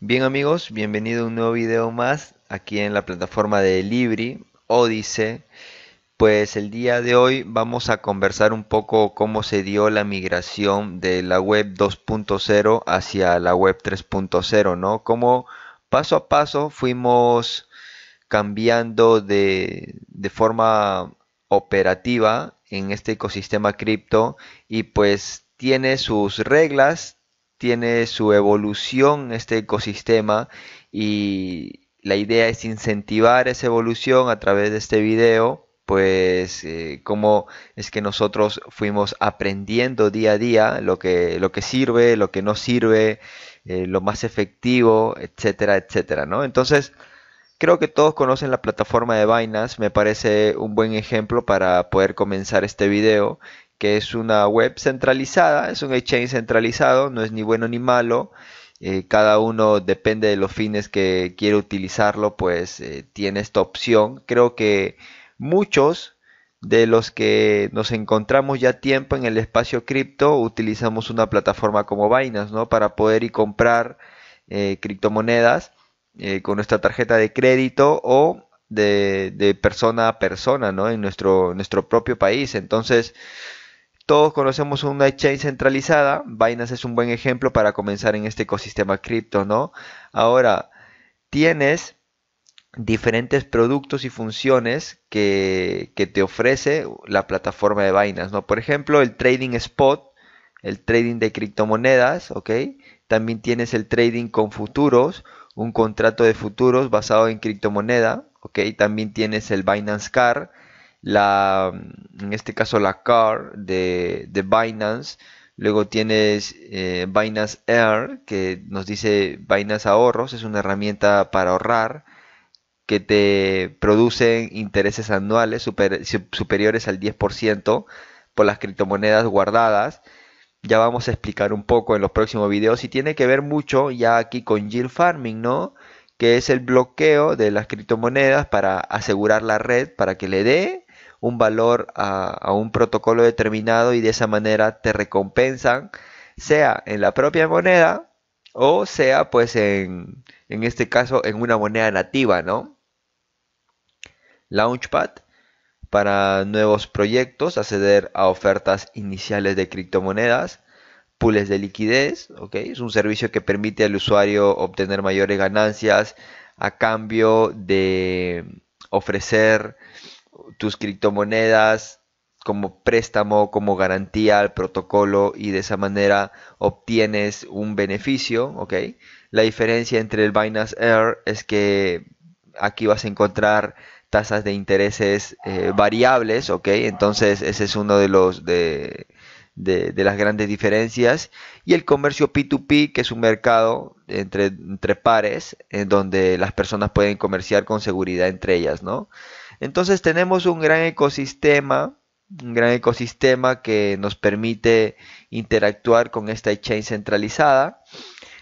Bien amigos, bienvenido a un nuevo video más aquí en la plataforma de Libri, Odise. Pues el día de hoy vamos a conversar un poco cómo se dio la migración de la web 2.0 hacia la web 3.0, ¿no? Cómo paso a paso fuimos cambiando de forma operativa en este ecosistema cripto y pues tiene sus reglas, tiene su evolución este ecosistema y la idea es incentivar esa evolución a través de este video, pues eh, como es que nosotros fuimos aprendiendo día a día lo que, lo que sirve, lo que no sirve, eh, lo más efectivo, etcétera, etcétera, ¿no? Entonces, creo que todos conocen la plataforma de vainas me parece un buen ejemplo para poder comenzar este video que es una web centralizada, es un exchange centralizado, no es ni bueno ni malo. Eh, cada uno depende de los fines que quiere utilizarlo, pues eh, tiene esta opción. Creo que muchos de los que nos encontramos ya tiempo en el espacio cripto utilizamos una plataforma como Binance, ¿no? Para poder y comprar eh, criptomonedas eh, con nuestra tarjeta de crédito o de, persona a persona, ¿no? En nuestro, nuestro propio país. Entonces, todos conocemos una exchange centralizada, Binance es un buen ejemplo para comenzar en este ecosistema cripto, ¿no? Ahora, tienes diferentes productos y funciones que, te ofrece la plataforma de Binance, ¿no? Por ejemplo, el trading spot, el trading de criptomonedas, ¿ok? También tienes el trading con futuros, un contrato de futuros basado en criptomoneda, ¿ok? También tienes el Binance Card la, en este caso la car de, Binance. Luego tienes eh, Binance Air, que nos dice Binance Ahorros, es una herramienta para ahorrar que te producen intereses anuales superiores al 10% por las criptomonedas guardadas. Ya vamos a explicar un poco en los próximos videos y tiene que ver mucho ya aquí con yield farming, ¿no? Que es el bloqueo de las criptomonedas para asegurar la red para que le dé un valor a, un protocolo determinado y de esa manera te recompensan, sea en la propia moneda o sea pues en, en este caso en una moneda nativa, ¿no? Launchpad para nuevos proyectos, acceder a ofertas iniciales de criptomonedas, pools de liquidez, ¿ok? es un servicio que permite al usuario obtener mayores ganancias a cambio de ofrecer tus criptomonedas como préstamo, como garantía al protocolo y de esa manera obtienes un beneficio, ¿ok? La diferencia entre el Binance Air es que aquí vas a encontrar tasas de intereses eh, variables, ¿ok? Entonces ese es uno de los de, de, las grandes diferencias. Y el comercio P2P, que es un mercado entre, entre pares, en donde las personas pueden comerciar con seguridad entre ellas, ¿no? Entonces tenemos un gran ecosistema, un gran ecosistema que nos permite interactuar con esta chain centralizada.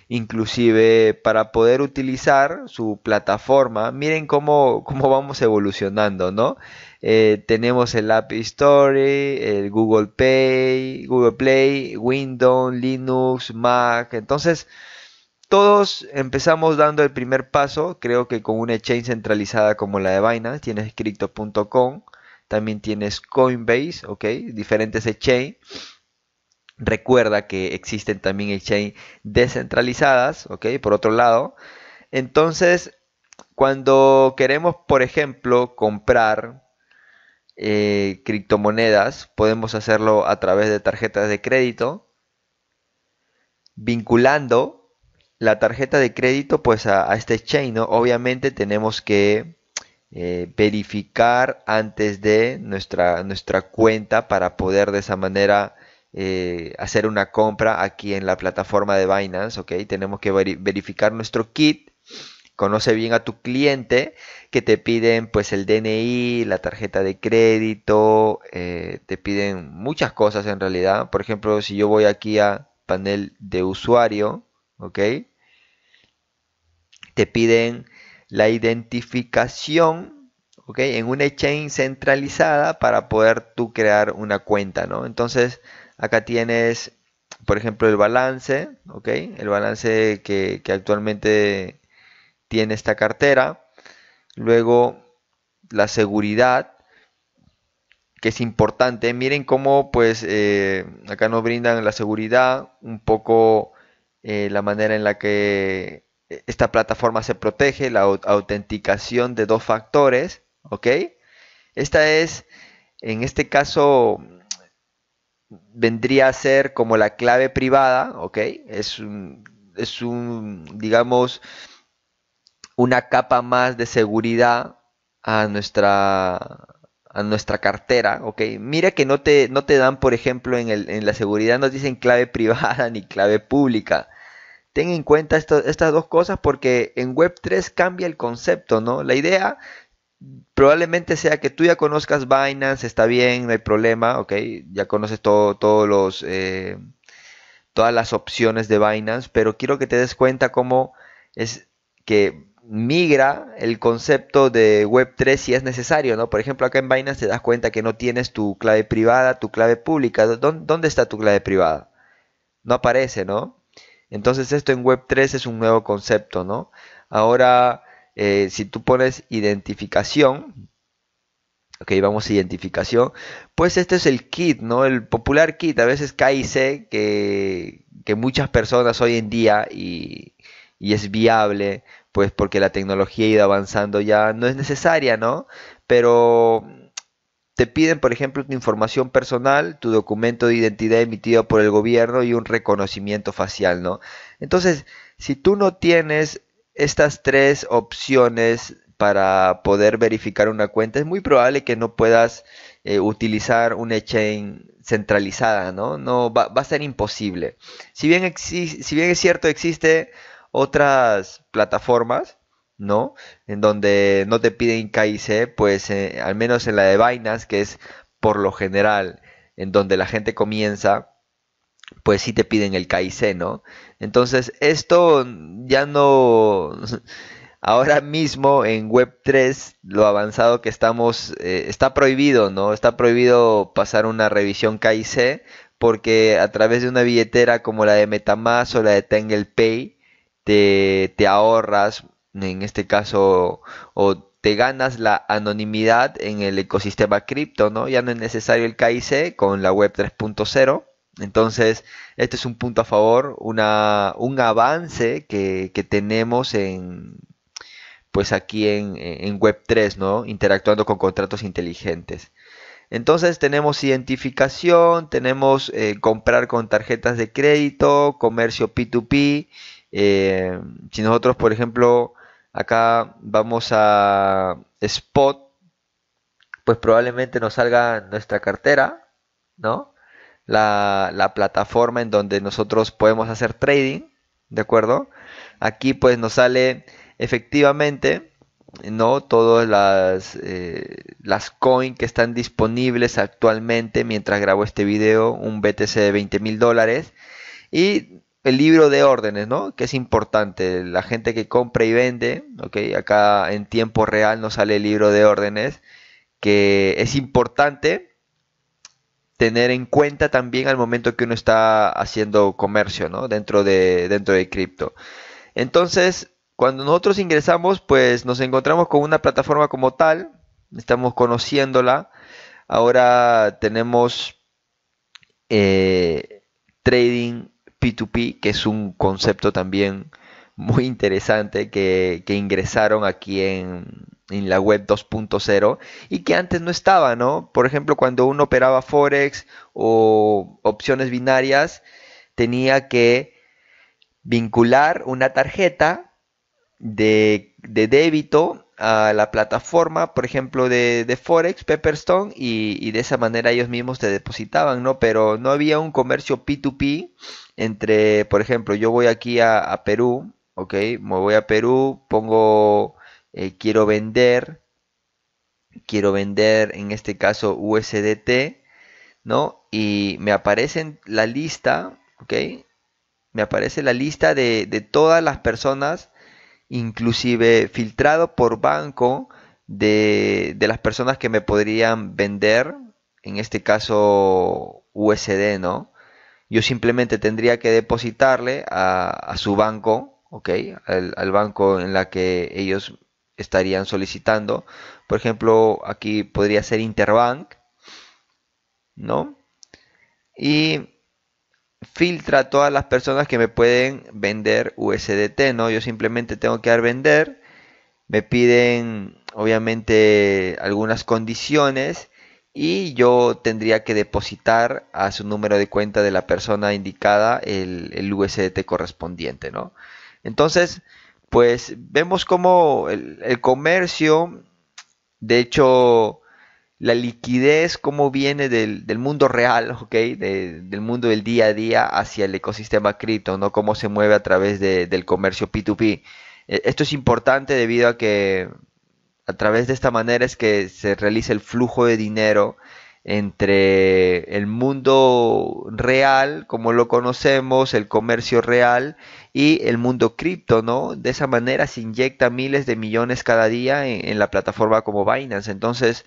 Inclusive para poder utilizar su plataforma, miren cómo, vamos evolucionando, ¿no? Eh, tenemos el App Store, el Google Pay, Google Play, Windows, Linux, Mac. Entonces, todos empezamos dando el primer paso, creo que con una exchange centralizada como la de Binance, tienes crypto.com, también tienes Coinbase, ok, diferentes exchange. Recuerda que existen también exchange descentralizadas, ok, por otro lado. Entonces, cuando queremos, por ejemplo, comprar eh, criptomonedas, podemos hacerlo a través de tarjetas de crédito, vinculando la tarjeta de crédito, pues a, este chain, ¿no? Obviamente tenemos que eh, verificar antes de nuestra, nuestra cuenta para poder de esa manera eh, hacer una compra aquí en la plataforma de Binance, ¿ok? Tenemos que verificar nuestro kit. Conoce bien a tu cliente que te piden pues el DNI, la tarjeta de crédito, eh, te piden muchas cosas en realidad. Por ejemplo, si yo voy aquí a panel de usuario, ¿ok? Te piden la identificación, En una exchange centralizada para poder tú crear una cuenta, ¿no? Entonces, acá tienes, por ejemplo, el balance, ¿ok? El balance que, actualmente tiene esta cartera. Luego, la seguridad, que es importante. Miren cómo, pues, eh, acá nos brindan la seguridad, un poco eh, la manera en la que eh, esta plataforma se protege, la autenticación de dos factores, ¿ok? Esta es, en este caso, vendría a ser como la clave privada, ¿ok? Es un, es un digamos, una capa más de seguridad a nuestra, a nuestra cartera, ¿ok? Mira que no te, no te dan, por ejemplo, en, el, en la seguridad nos dicen clave privada ni clave pública ten en cuenta estas dos cosas porque en Web3 cambia el concepto, ¿no? La idea probablemente sea que tú ya conozcas Binance, está bien, no hay problema, ¿ok? Ya conoces todos los, eh, todas las opciones de Binance, pero quiero que te des cuenta cómo es que migra el concepto de Web3 si es necesario, ¿no? Por ejemplo, acá en Binance te das cuenta que no tienes tu clave privada, tu clave pública. dónde está tu clave privada? No aparece, ¿no? Entonces esto en Web3 es un nuevo concepto, ¿no? Ahora, eh, si tú pones identificación, ok, vamos a identificación, pues este es el kit, ¿no? El popular kit, a veces KIC, que, que muchas personas hoy en día y, y es viable, pues porque la tecnología ha ido avanzando ya, no es necesaria, ¿no? Pero te piden, por ejemplo, tu información personal, tu documento de identidad emitido por el gobierno y un reconocimiento facial, ¿no? Entonces, si tú no tienes estas tres opciones para poder verificar una cuenta, es muy probable que no puedas eh, utilizar una chain centralizada, ¿no? No va, a ser imposible. Si bien, si bien es cierto, existe otras plataformas ¿no? En donde no te piden KIC, pues eh, al menos en la de vainas que es por lo general en donde la gente comienza, pues sí te piden el KIC, ¿no? Entonces, esto ya no... Ahora mismo en Web3, lo avanzado que estamos, eh, está prohibido, ¿no? Está prohibido pasar una revisión KIC porque a través de una billetera como la de Metamask o la de TanglePay te, te ahorras en este caso, o te ganas la anonimidad en el ecosistema cripto, ¿no? Ya no es necesario el KIC con la web 3.0. Entonces, este es un punto a favor, una, un avance que, tenemos en, pues aquí en, Web3, ¿no? Interactuando con contratos inteligentes. Entonces tenemos identificación, tenemos eh, comprar con tarjetas de crédito, comercio P2P. Eh, si nosotros, por ejemplo, acá vamos a spot, pues probablemente nos salga nuestra cartera, ¿no? La, plataforma en donde nosotros podemos hacer trading, ¿de acuerdo? Aquí pues nos sale efectivamente, ¿no? Todas las, eh, las coins que están disponibles actualmente mientras grabo este video, un BTC de 20 mil dólares. Y el libro de órdenes, ¿no? Que es importante. La gente que compra y vende, ¿ok? Acá en tiempo real nos sale el libro de órdenes, que es importante tener en cuenta también al momento que uno está haciendo comercio, ¿no? Dentro de, dentro de cripto. Entonces, cuando nosotros ingresamos, pues nos encontramos con una plataforma como tal, estamos conociéndola. Ahora tenemos eh, trading P2P, que es un concepto también muy interesante que, ingresaron aquí en, la web 2.0 y que antes no estaba, ¿no? Por ejemplo, cuando uno operaba Forex o opciones binarias, tenía que vincular una tarjeta de débito a la plataforma, por ejemplo, de, Forex, Pepperstone, y, y, de esa manera ellos mismos te depositaban, ¿no? Pero no había un comercio P2P entre, por ejemplo, yo voy aquí a, Perú, ¿ok? Me voy a Perú, pongo, eh, quiero vender, quiero vender en este caso USDT, ¿no? Y me aparece la lista, ¿ok? Me aparece la lista de, de todas las personas inclusive filtrado por banco de, las personas que me podrían vender, en este caso USD, ¿no? Yo simplemente tendría que depositarle a, su banco, ¿ok? Al, al banco en la que ellos estarían solicitando. Por ejemplo, aquí podría ser Interbank, ¿no? Y filtra todas las personas que me pueden vender USDT, ¿no? Yo simplemente tengo que dar vender, me piden obviamente algunas condiciones y yo tendría que depositar a su número de cuenta de la persona indicada el, USDT correspondiente, ¿no? Entonces, pues vemos cómo el comercio, de hecho, la liquidez, cómo viene del, mundo real, ¿ok? del mundo del día a día hacia el ecosistema cripto, ¿no? Cómo se mueve a través del comercio P2P. Eh, esto es importante debido a que a través de esta manera es que se realiza el flujo de dinero entre el mundo real, como lo conocemos, el comercio real y el mundo cripto, ¿no? De esa manera se inyecta miles de millones cada día en, en la plataforma como Binance. Entonces,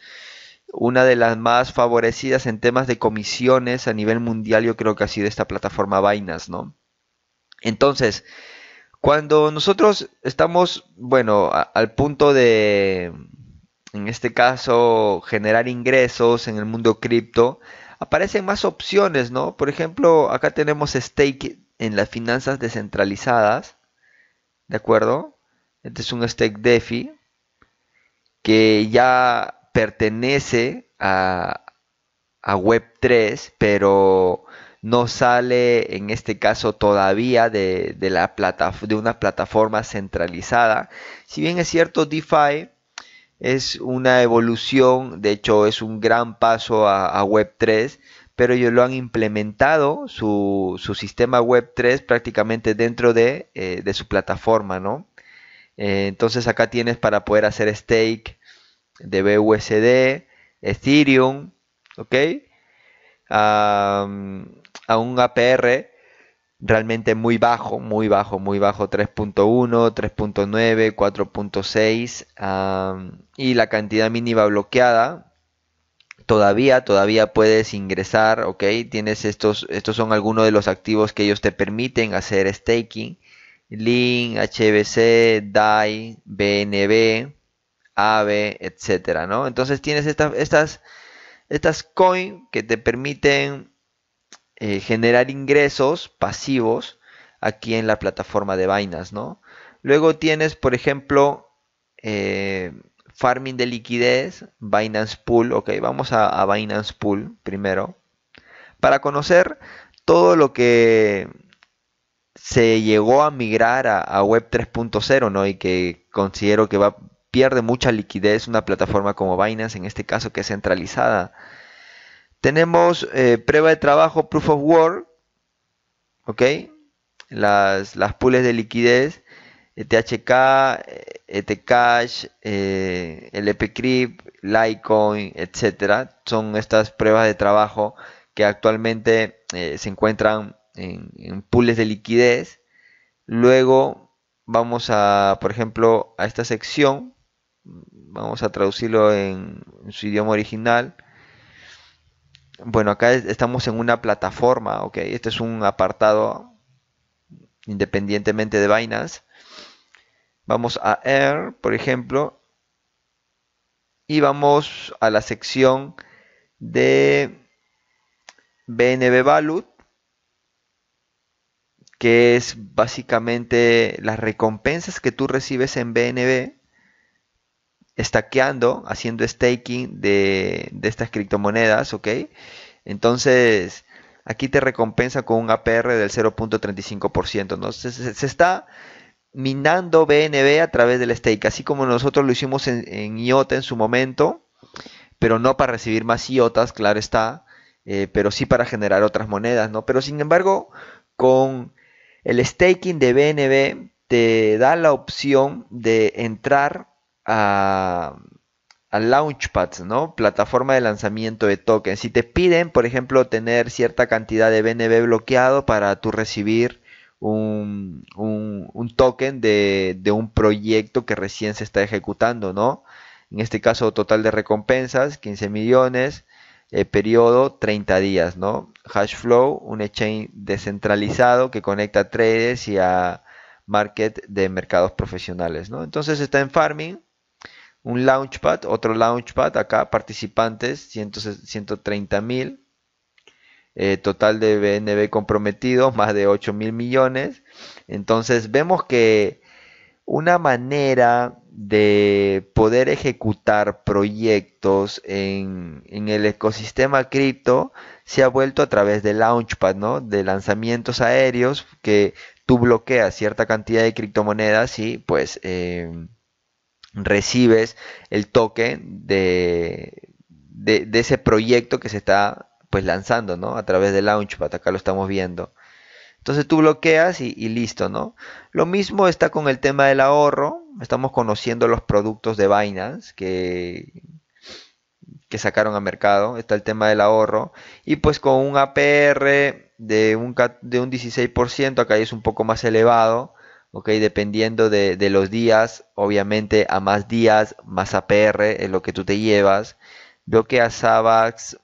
una de las más favorecidas en temas de comisiones a nivel mundial, yo creo que ha sido esta plataforma Binance, ¿no? Entonces, cuando nosotros estamos, bueno, al punto de, en este caso, generar ingresos en el mundo cripto, aparecen más opciones, ¿no? Por ejemplo, acá tenemos stake en las finanzas descentralizadas, ¿de acuerdo? Este es un stake DeFi, que ya pertenece a, Web3, pero no sale en este caso todavía de, una plataforma centralizada. Si bien es cierto, DeFi es una evolución, de hecho es un gran paso a, Web3, pero ellos lo han implementado, su, sistema Web3 prácticamente dentro eh, de, su plataforma, ¿no? Eh, entonces acá tienes para poder hacer stake, de BUSD, Ethereum, ¿ok? a un APR realmente muy bajo, muy bajo, muy bajo, 3.1, 3.9, 4.6 y la cantidad mínima bloqueada. Todavía, todavía puedes ingresar, ¿ok? Tienes estos, estos son algunos de los activos que ellos te permiten hacer staking. LINK, HBC, DAI, BNB, AVE, etcétera, ¿no? Entonces tienes estas, estas coin que te permiten eh, generar ingresos pasivos aquí en la plataforma de Binance, ¿no? Luego tienes, por ejemplo, eh, farming de liquidez, Binance Pool, ok, vamos a, Binance Pool primero, para conocer todo lo que se llegó a migrar a, a Web 3.0, ¿no? Y que considero que va, pierde mucha liquidez una plataforma como Binance, en este caso que es centralizada. Tenemos eh, prueba de trabajo, proof of work, ¿ok? Las, las pools de liquidez, e THK, eh, ETCash, eh, LPCrypt, Litecoin, etcétera. Son estas pruebas de trabajo que actualmente eh, se encuentran en, en pools de liquidez. Luego vamos a, por ejemplo, a esta sección vamos a traducirlo en, su idioma original. Bueno, acá estamos en una plataforma, ok, este es un apartado independientemente de Binance. Vamos a Air, por ejemplo, y vamos a la sección de BNB Value. que es básicamente las recompensas que tú recibes en BNB estaqueando, haciendo staking de, de estas criptomonedas, ¿ok? Entonces, aquí te recompensa con un APR del 0.35%, ¿no? Se, se, está minando BNB a través del stake, así como nosotros lo hicimos en, en IOTA en su momento, pero no para recibir más IOTAs, claro está, eh, pero sí para generar otras monedas, ¿no? Pero sin embargo, con el staking de BNB te da la opción de entrar a, launchpads, ¿no? Plataforma de lanzamiento de tokens. Si te piden, por ejemplo, tener cierta cantidad de BNB bloqueado para tú recibir un, token de, un proyecto que recién se está ejecutando, ¿no? En este caso, total de recompensas, 15 millones, eh, periodo 30 días, ¿no? Hashflow, un exchange descentralizado que conecta a y a market de mercados profesionales, ¿no? Entonces está en farming un launchpad, otro launchpad, acá participantes, 130 mil, eh, total de BNB comprometido, más de 8 mil millones. Entonces vemos que una manera de poder ejecutar proyectos en, en, el ecosistema cripto se ha vuelto a través de Launchpad, ¿no? De lanzamientos aéreos que tú bloqueas cierta cantidad de criptomonedas y pues eh, recibes el toque de, ese proyecto que se está pues lanzando, A través de Launchpad, acá lo estamos viendo. Entonces tú bloqueas y, listo, ¿no? Lo mismo está con el tema del ahorro. Estamos conociendo los productos de Binance que, que sacaron a mercado. Está el tema del ahorro. Y pues con un APR de un, de un 16%, acá es un poco más elevado ok, dependiendo de, los días, obviamente a más días, más APR es lo que tú te llevas. Veo que a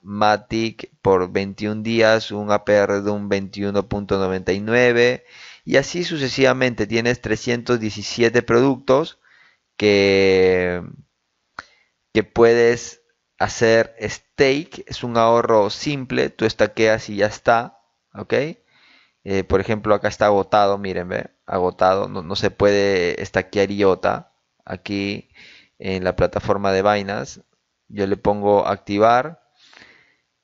Matic por 21 días un APR de un 21.99 y así sucesivamente tienes 317 productos que, que puedes hacer stake, es un ahorro simple, tú estaqueas y ya está, ¿ok? Eh, por ejemplo, acá está agotado, miren, ve agotado, no, se puede esta IOTA aquí en la plataforma de Binance. Yo le pongo activar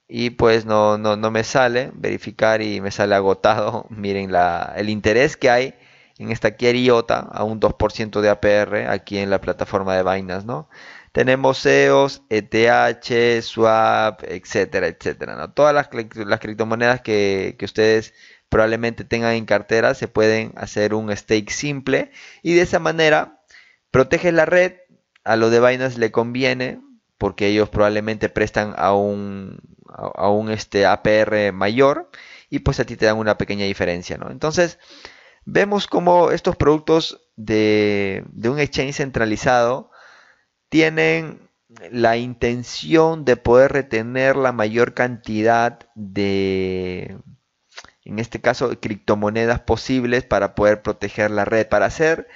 y pues no, no, me sale verificar y me sale agotado. Miren el interés que hay en esta IOTA a un 2% de APR aquí en la plataforma de Binance, ¿no? Tenemos EOS, ETH, Swap, etcétera, etcétera, ¿no? Todas las, las criptomonedas que ustedes probablemente tengan en cartera, se pueden hacer un stake simple y de esa manera protege la red, a lo de Binance le conviene porque ellos probablemente prestan a un, a un este APR mayor y pues a ti te dan una pequeña diferencia, ¿no? Entonces, vemos cómo estos productos de, de un exchange centralizado tienen la intención de poder retener la mayor cantidad de, en este caso, criptomonedas posibles para poder proteger la red, para hacer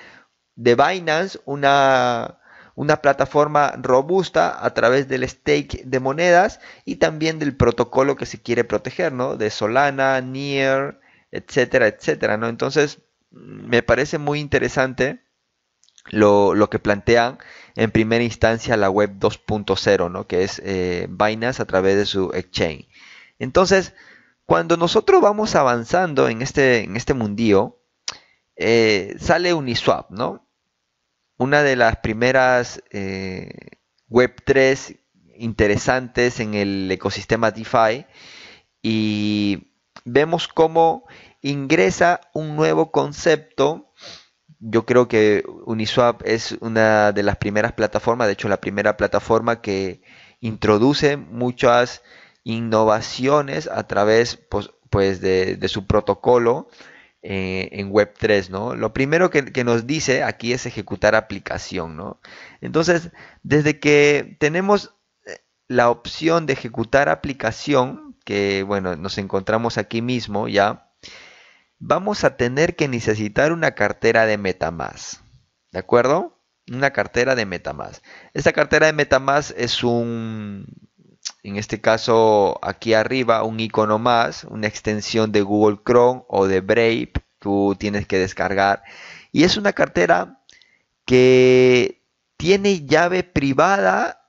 de Binance una, una plataforma robusta a través del stake de monedas y también del protocolo que se quiere proteger, ¿no? De Solana, Near, etcétera, etcétera, ¿no? Entonces, me parece muy interesante lo, que plantean en primera instancia la web 2.0, ¿no? Que es eh, Binance a través de su exchange. Entonces, cuando nosotros vamos avanzando en este, en este mundío, eh, sale Uniswap, ¿no? Una de las primeras eh, Web3 interesantes en el ecosistema DeFi y vemos cómo ingresa un nuevo concepto. Yo creo que Uniswap es una de las primeras plataformas, de hecho la primera plataforma que introduce muchas innovaciones a través pues, pues de, su protocolo eh, en Web3, ¿no? Lo primero que, nos dice aquí es ejecutar aplicación, ¿no? Entonces, desde que tenemos eh, la opción de ejecutar aplicación, que bueno, nos encontramos aquí mismo ya, vamos a tener que necesitar una cartera de MetaMask, ¿de acuerdo? Una cartera de MetaMask. Esta cartera de MetaMask es un, en este caso aquí arriba un icono más, una extensión de Google Chrome o de Brave, tú tienes que descargar. Y es una cartera que tiene llave privada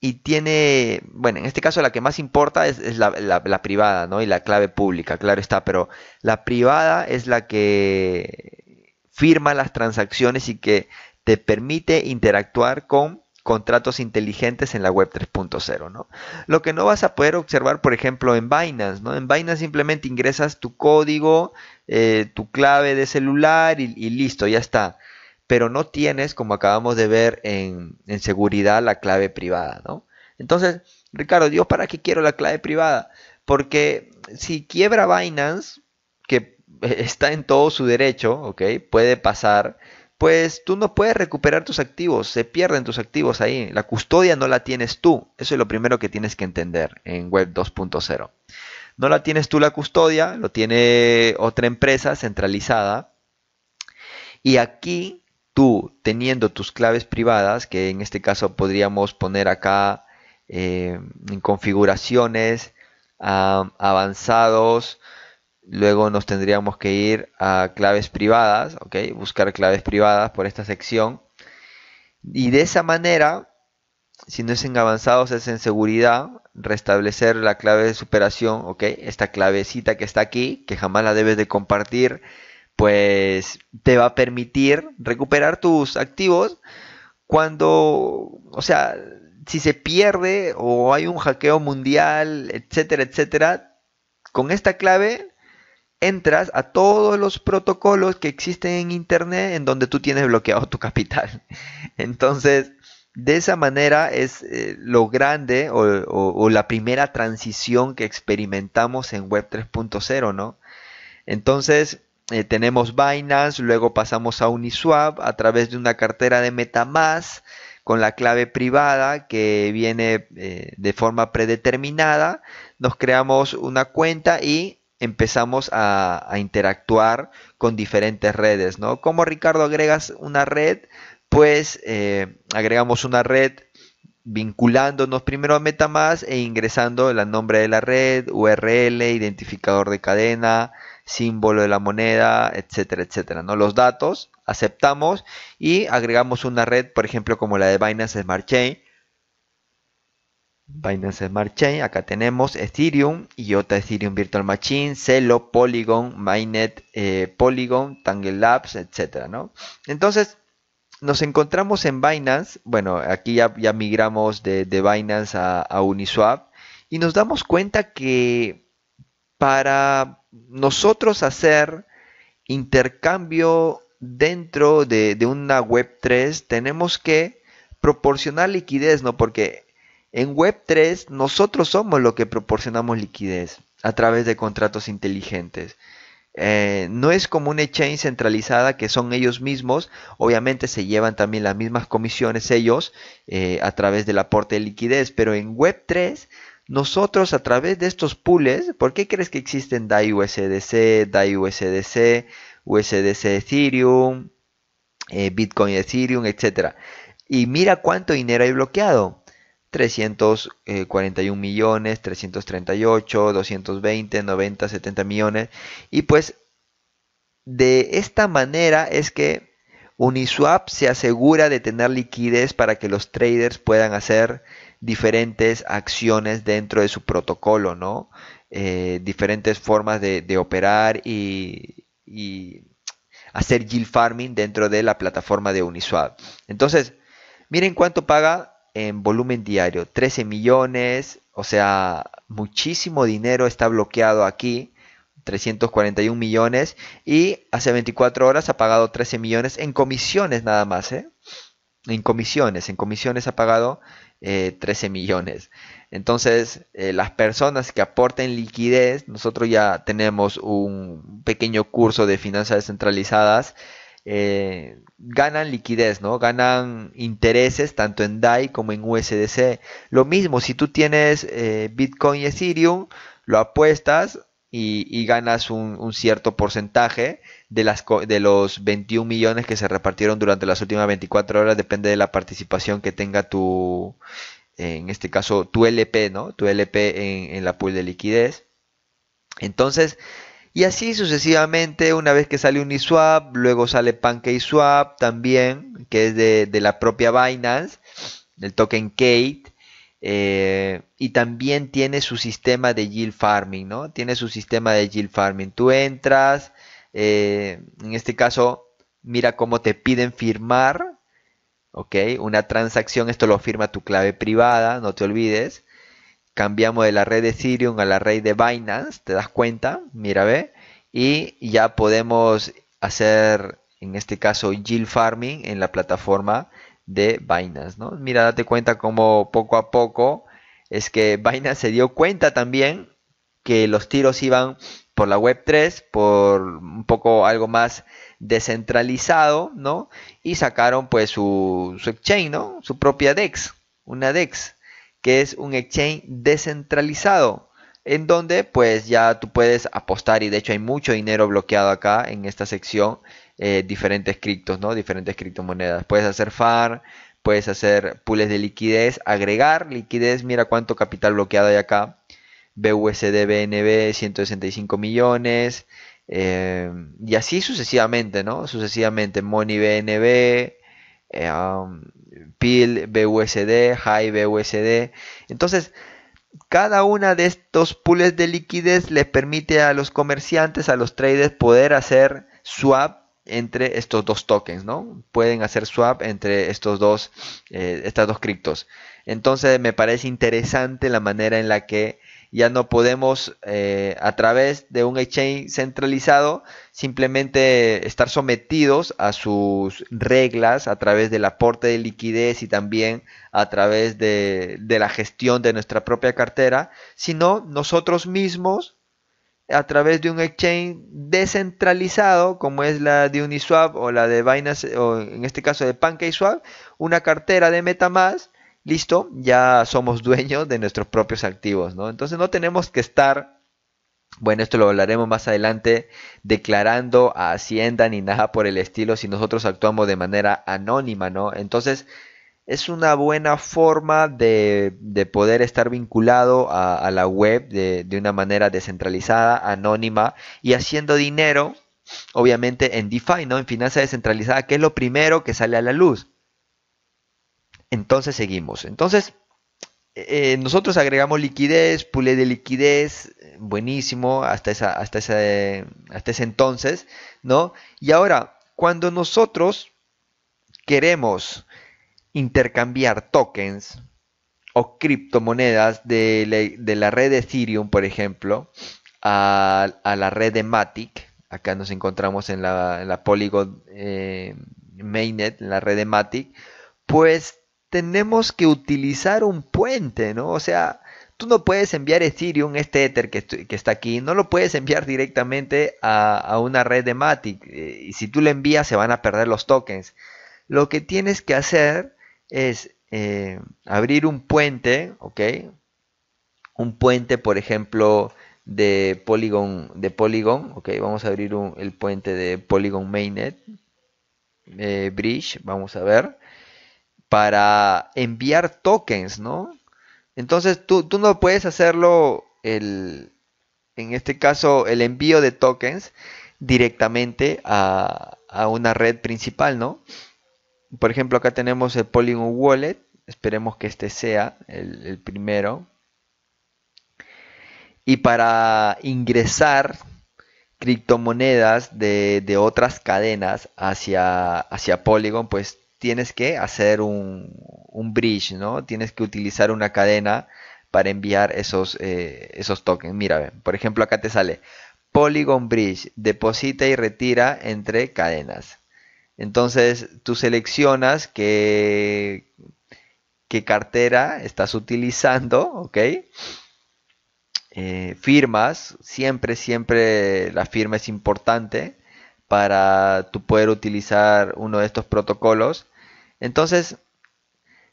y tiene, bueno, en este caso la que más importa es, la, la, privada, ¿no? Y la clave pública, claro está, pero la privada es la que firma las transacciones y que te permite interactuar con contratos inteligentes en la web 3.0, ¿no? Lo que no vas a poder observar, por ejemplo, en Binance, ¿no? En Binance simplemente ingresas tu código, eh, tu clave de celular y, listo, ya está. Pero no tienes, como acabamos de ver en, seguridad, la clave privada, ¿no? Entonces, Ricardo, ¿yo para qué quiero la clave privada? Porque si quiebra Binance, que eh, está en todo su derecho, ¿ok? Puede pasar pues tú no puedes recuperar tus activos, se pierden tus activos ahí, la custodia no la tienes tú, eso es lo primero que tienes que entender en Web 2.0. No la tienes tú la custodia, lo tiene otra empresa centralizada. Y aquí tú, teniendo tus claves privadas, que en este caso podríamos poner acá eh, en configuraciones, ah, avanzados, Luego nos tendríamos que ir a claves privadas, ¿ok? Buscar claves privadas por esta sección. Y de esa manera, si no es en avanzados, es en seguridad, restablecer la clave de superación, ¿ok? Esta clavecita que está aquí, que jamás la debes de compartir, pues te va a permitir recuperar tus activos cuando, o sea, si se pierde o hay un hackeo mundial, etcétera, etcétera, con esta clave entras a todos los protocolos que existen en Internet en donde tú tienes bloqueado tu capital. Entonces, de esa manera es eh, lo grande o, la primera transición que experimentamos en Web 3.0, ¿no? Entonces, eh, tenemos Binance, luego pasamos a Uniswap a través de una cartera de MetaMask con la clave privada que viene eh, de forma predeterminada. Nos creamos una cuenta y empezamos a, interactuar con diferentes redes, ¿no? Como Ricardo agregas una red, pues eh, agregamos una red vinculándonos primero a MetaMask e ingresando el nombre de la red, URL, identificador de cadena, símbolo de la moneda, etcétera, etcétera, ¿no? Los datos, aceptamos y agregamos una red, por ejemplo, como la de Binance Smart Chain, Binance Smart Chain, acá tenemos Ethereum, IOTA Ethereum Virtual Machine, Celo, Polygon, Mainnet, eh, Polygon, Tangle Labs, etc. Entonces, nos encontramos en Binance, bueno, aquí ya, migramos de, Binance a, Uniswap, y nos damos cuenta que para nosotros hacer intercambio dentro de, de una Web3, tenemos que proporcionar liquidez, ¿no? Porque en Web3 nosotros somos los que proporcionamos liquidez a través de contratos inteligentes. Eh, no es como una exchange centralizada que son ellos mismos, obviamente se llevan también las mismas comisiones ellos eh, a través del aporte de liquidez, pero en Web3 nosotros a través de estos pools, ¿por qué crees que existen DAI USDC, DAI USDC, USDC Ethereum, eh, Bitcoin Ethereum, etcétera? Y mira cuánto dinero hay bloqueado. 341 eh, millones, 338, 220, 90, 70 millones. Y pues de esta manera es que Uniswap se asegura de tener liquidez para que los traders puedan hacer diferentes acciones dentro de su protocolo, ¿no? Eh, diferentes formas de, operar y, hacer yield farming dentro de la plataforma de Uniswap. Entonces, miren cuánto paga en volumen diario, 13 millones, o sea, muchísimo dinero está bloqueado aquí, 341 millones, y hace 24 horas ha pagado 13 millones en comisiones nada más, ¿eh? En comisiones, en comisiones ha pagado 13 eh, millones. Entonces, eh, las personas que aporten liquidez, nosotros ya tenemos un pequeño curso de finanzas descentralizadas eh, ganan liquidez, ¿no? Ganan intereses tanto en DAI como en USDC. Lo mismo, si tú tienes eh, Bitcoin y Ethereum, lo apuestas y, ganas un, cierto porcentaje de, las, de los 21 millones que se repartieron durante las últimas 24 horas, depende de la participación que tenga tu, en este caso, tu LP, ¿no? Tu LP en la pool de liquidez. Entonces, y así sucesivamente, una vez que sale Uniswap, luego sale PancakeSwap también, que es de, la propia Binance, del token Kate. Eh, y también tiene su sistema de yield farming, ¿no? Tiene su sistema de yield farming. Tú entras, eh, en este caso, mira cómo te piden firmar, ¿ok? Una transacción, esto lo firma tu clave privada, no te olvides cambiamos de la red de Ethereum a la red de Binance, te das cuenta, mira, ve, y ya podemos hacer, en este caso, yield farming en la plataforma de Binance, ¿no? Mira, date cuenta como poco a poco es que Binance se dio cuenta también que los tiros iban por la Web3, por un poco algo más descentralizado, ¿no? Y sacaron pues su, su exchange, ¿no? Su propia DEX, una DEX que es un exchange descentralizado en donde pues ya tú puedes apostar y de hecho hay mucho dinero bloqueado acá en esta sección eh, diferentes criptos, ¿no? Diferentes criptomonedas. Puedes hacer FAR, puedes hacer pools de liquidez, agregar liquidez, mira cuánto capital bloqueado hay acá. BUSD, BNB, 165 millones. Eh, y así sucesivamente, ¿no? Sucesivamente, Money BNB, eh, um, PIL, BUSD, High BUSD. Entonces, cada una de estos pools de liquidez le permite a los comerciantes, a los traders, poder hacer swap entre estos dos tokens, ¿no? Pueden hacer swap entre estos dos, eh, estas dos criptos. Entonces me parece interesante la manera en la que ya no podemos eh, a través de un exchange centralizado simplemente estar sometidos a sus reglas a través del aporte de liquidez y también a través de, de la gestión de nuestra propia cartera, sino nosotros mismos a través de un exchange descentralizado como es la de Uniswap o la de Binance o en este caso de PancakeSwap, una cartera de MetaMask listo, ya somos dueños de nuestros propios activos, ¿no? Entonces no tenemos que estar, bueno, esto lo hablaremos más adelante, declarando a Hacienda ni nada por el estilo si nosotros actuamos de manera anónima, ¿no? Entonces es una buena forma de, poder estar vinculado a, la web de, de una manera descentralizada, anónima y haciendo dinero obviamente en DeFi, ¿no? En finanza descentralizada, que es lo primero que sale a la luz. Entonces seguimos. Entonces, eh, nosotros agregamos liquidez, pulé de liquidez, buenísimo hasta, esa, hasta, ese, hasta ese entonces, ¿no? Y ahora, cuando nosotros queremos intercambiar tokens o criptomonedas de la, de la red de Ethereum, por ejemplo, a, la red de Matic, acá nos encontramos en la, Polygon eh, Mainnet, en la red de Matic, pues tenemos que utilizar un puente, ¿no? O sea, tú no puedes enviar Ethereum, este Ether que, que está aquí, no lo puedes enviar directamente a, una red de Matic. Eh, y si tú le envías, se van a perder los tokens. Lo que tienes que hacer es eh, abrir un puente, ¿ok? Un puente, por ejemplo, de Polygon, de Polygon, ¿ok? Vamos a abrir el puente de Polygon Mainnet eh, Bridge, vamos a ver para enviar tokens, ¿no? Entonces tú, no puedes hacerlo, el, en este caso, el envío de tokens directamente a, una red principal, ¿no? Por ejemplo, acá tenemos el Polygon Wallet, esperemos que este sea el, primero. Y para ingresar criptomonedas de, de, otras cadenas hacia, hacia Polygon, pues tienes que hacer un, bridge, ¿no? Tienes que utilizar una cadena para enviar esos, eh, esos tokens. Mira, por ejemplo, acá te sale Polygon Bridge, deposita y retira entre cadenas. Entonces, tú seleccionas qué, qué cartera estás utilizando, ¿ok? Eh, firmas, siempre, siempre la firma es importante para tú poder utilizar uno de estos protocolos entonces,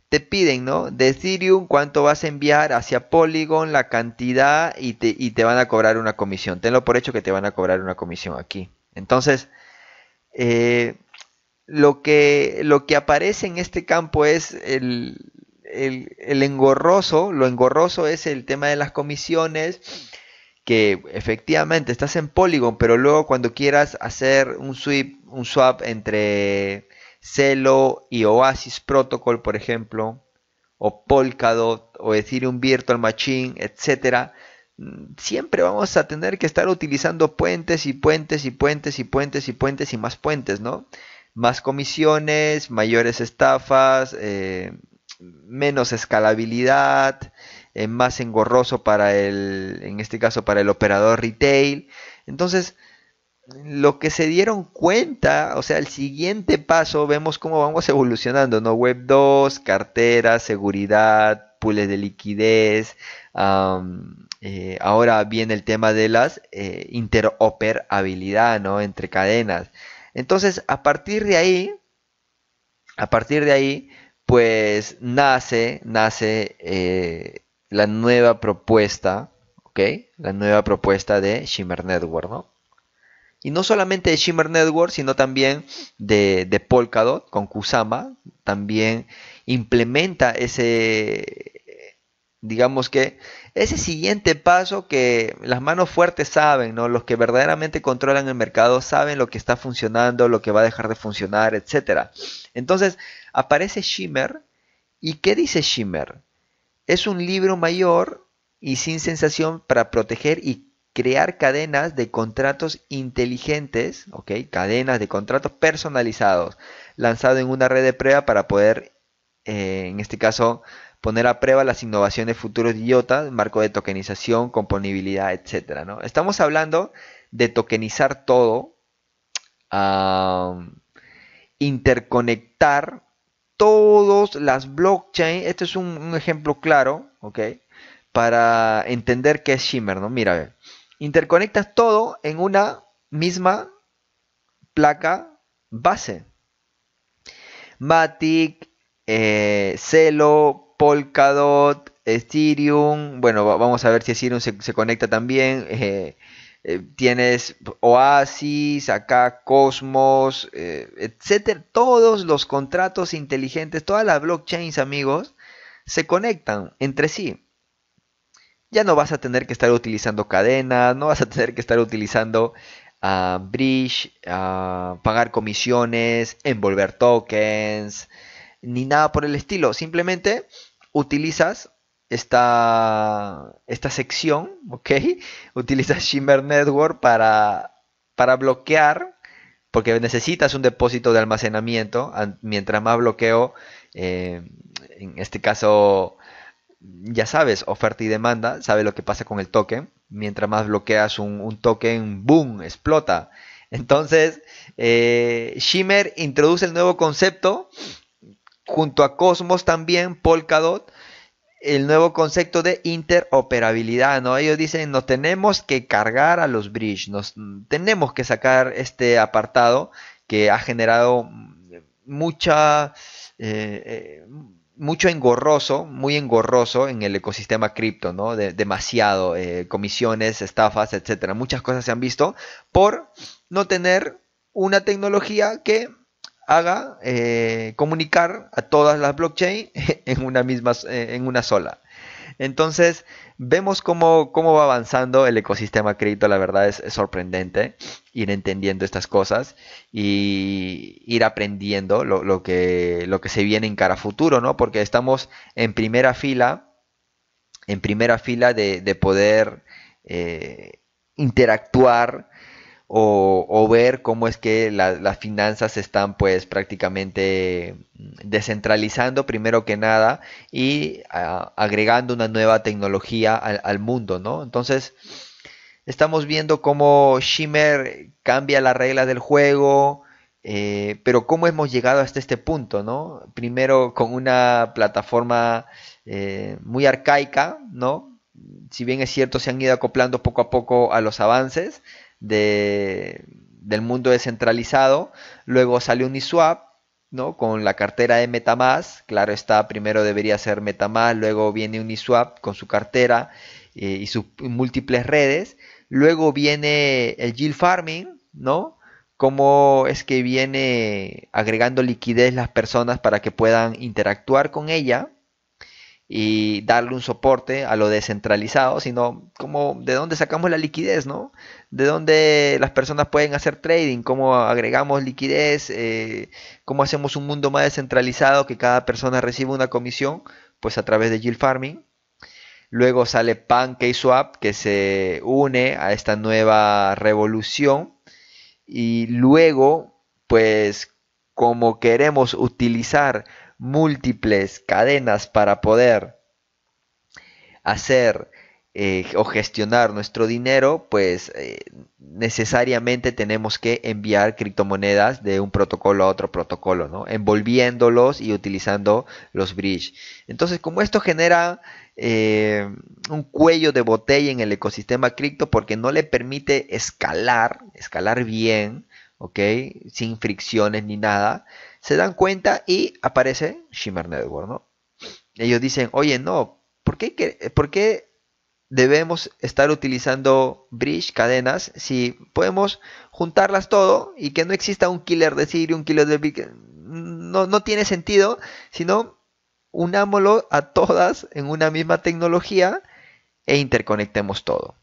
te piden, ¿no? De Ethereum, cuánto vas a enviar hacia Polygon, la cantidad, y te, te van a cobrar una comisión. Tenlo por hecho que te van a cobrar una comisión aquí. Entonces, eh, lo, que, lo que aparece en este campo es el, engorroso, lo engorroso es el tema de las comisiones, que efectivamente estás en Polygon, pero luego cuando quieras hacer un, un swap entre Celo y Oasis Protocol, por ejemplo, o Polkadot, o decir un Virtual Machine, etcétera, mm, siempre vamos a tener que estar utilizando puentes y puentes y puentes y puentes y puentes y más puentes, ¿no? Más comisiones, mayores estafas, eh, menos escalabilidad, eh, más engorroso para el, en este caso, para el operador retail. Entonces, lo que se dieron cuenta, o sea, el siguiente paso, vemos cómo vamos evolucionando, ¿no? Web 2, cartera, seguridad, pools de liquidez, eh, ahora viene el tema de las eh, interoperabilidad, ¿no? Entre cadenas. Entonces, a partir de ahí, a partir de ahí, pues nace, nace eh, la nueva propuesta, ¿ok? La nueva propuesta de Shimmer Network, ¿no? Y no solamente de Shimmer Network, sino también de, Polkadot con Kusama, también implementa ese, digamos que ese siguiente paso que las manos fuertes saben, ¿no? Los que verdaderamente controlan el mercado saben lo que está funcionando, lo que va a dejar de funcionar, etc. Entonces, aparece Shimmer. ¿Y qué dice Shimmer? Es un libro mayor y sin sensación para proteger y crear cadenas de contratos inteligentes, ¿ok? Cadenas de contratos personalizados, lanzado en una red de prueba para poder, eh, en este caso, poner a prueba las innovaciones futuras de IOTA, marco de tokenización, componibilidad, etcétera, Estamos hablando de tokenizar todo, interconectar todas las blockchain. Este es un, ejemplo claro, ¿ok? Para entender qué es Shimmer, ¿no? Mira, interconectas todo en una misma placa base. Matic, eh, Celo, Polkadot, Ethereum. Bueno, vamos a ver si Ethereum se, conecta también. Eh, eh, tienes Oasis, acá Cosmos, etcétera. Todos los contratos inteligentes, todas las blockchains, amigos, se conectan entre sí ya no vas a tener que estar utilizando cadenas, no vas a tener que estar utilizando ah, bridge, ah, pagar comisiones, envolver tokens, ni nada por el estilo. Simplemente utilizas esta, esta sección, ¿ok? Utilizas Shimmer Network para, para bloquear, porque necesitas un depósito de almacenamiento. Mientras más bloqueo, eh, en este caso ya sabes, oferta y demanda, sabe lo que pasa con el token. Mientras más bloqueas un, token, ¡boom! explota. Entonces, eh, Shimmer introduce el nuevo concepto, junto a Cosmos también, Polkadot, el nuevo concepto de interoperabilidad, ¿no? Ellos dicen, nos tenemos que cargar a los bridge, nos tenemos que sacar este apartado que ha generado mucha... Eh, eh, mucho engorroso, muy engorroso en el ecosistema cripto, ¿no? De, demasiado, eh, comisiones, estafas, etcétera. Muchas cosas se han visto por no tener una tecnología que haga eh, comunicar a todas las blockchain en una misma, eh, en una sola. Entonces, vemos cómo, va avanzando el ecosistema crédito. la verdad es, sorprendente ir entendiendo estas cosas y ir aprendiendo lo, que, lo que se viene en cara a futuro, ¿no? Porque estamos en primera fila, en primera fila de, poder eh, interactuar o, ver cómo es que las finanzas se están pues prácticamente mm, descentralizando primero que nada y ah, agregando una nueva tecnología al, mundo, ¿no? Entonces estamos viendo cómo Shimmer cambia las reglas del juego, eh, pero cómo hemos llegado hasta este punto, ¿no? Primero con una plataforma eh, muy arcaica, ¿no? Si bien es cierto, se han ido acoplando poco a poco a los avances, del mundo descentralizado. Luego sale Uniswap, ¿no? Con la cartera de Metamask, claro está, primero debería ser Metamask, luego viene Uniswap con su cartera eh, y sus múltiples redes, luego viene el yield farming, ¿no? Cómo es que viene agregando liquidez las personas para que puedan interactuar con ella, y darle un soporte a lo descentralizado, sino como de dónde sacamos la liquidez, ¿no? De dónde las personas pueden hacer trading, cómo agregamos liquidez, eh, cómo hacemos un mundo más descentralizado que cada persona reciba una comisión, pues a través de Yield Farming. Luego sale PancakeSwap que se une a esta nueva revolución y luego, pues como queremos utilizar múltiples cadenas para poder hacer eh, o gestionar nuestro dinero, pues eh, necesariamente tenemos que enviar criptomonedas de un protocolo a otro protocolo, ¿no? Envolviéndolos y utilizando los bridge. Entonces, como esto genera eh, un cuello de botella en el ecosistema cripto porque no le permite escalar, escalar bien, ¿ok? Sin fricciones ni nada se dan cuenta y aparece Shimmer Network, ¿no? Ellos dicen, oye, no, ¿por qué, debemos estar utilizando bridge, cadenas, si podemos juntarlas todo y que no exista un killer de Siri, un killer de Big, no, no tiene sentido, sino unámoslo a todas en una misma tecnología e interconectemos todo.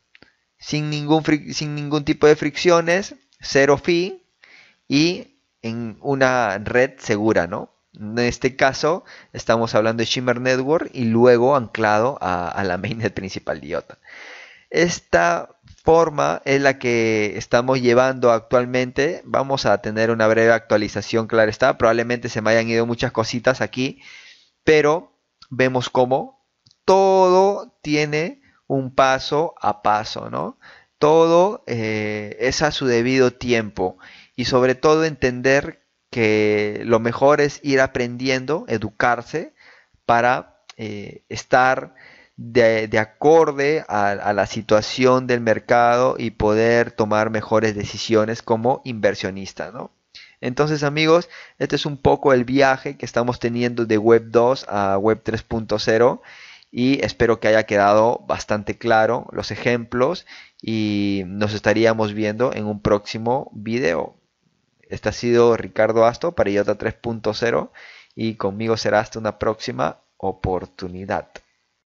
Sin ningún, sin ningún tipo de fricciones, cero fee y en una red segura, ¿no? En este caso estamos hablando de Shimmer Network y luego anclado a, la mainnet principal de IOTA. Esta forma es la que estamos llevando actualmente. Vamos a tener una breve actualización, claro está. Probablemente se me hayan ido muchas cositas aquí, pero vemos cómo todo tiene un paso a paso, ¿no? Todo eh, es a su debido tiempo y sobre todo entender que lo mejor es ir aprendiendo, educarse para eh, estar de, acorde a, la situación del mercado y poder tomar mejores decisiones como inversionista, Entonces amigos, este es un poco el viaje que estamos teniendo de Web 2 a Web 3.0 y espero que haya quedado bastante claro los ejemplos y nos estaríamos viendo en un próximo video. Este ha sido Ricardo Asto para IOTA 3.0 y conmigo será hasta una próxima oportunidad.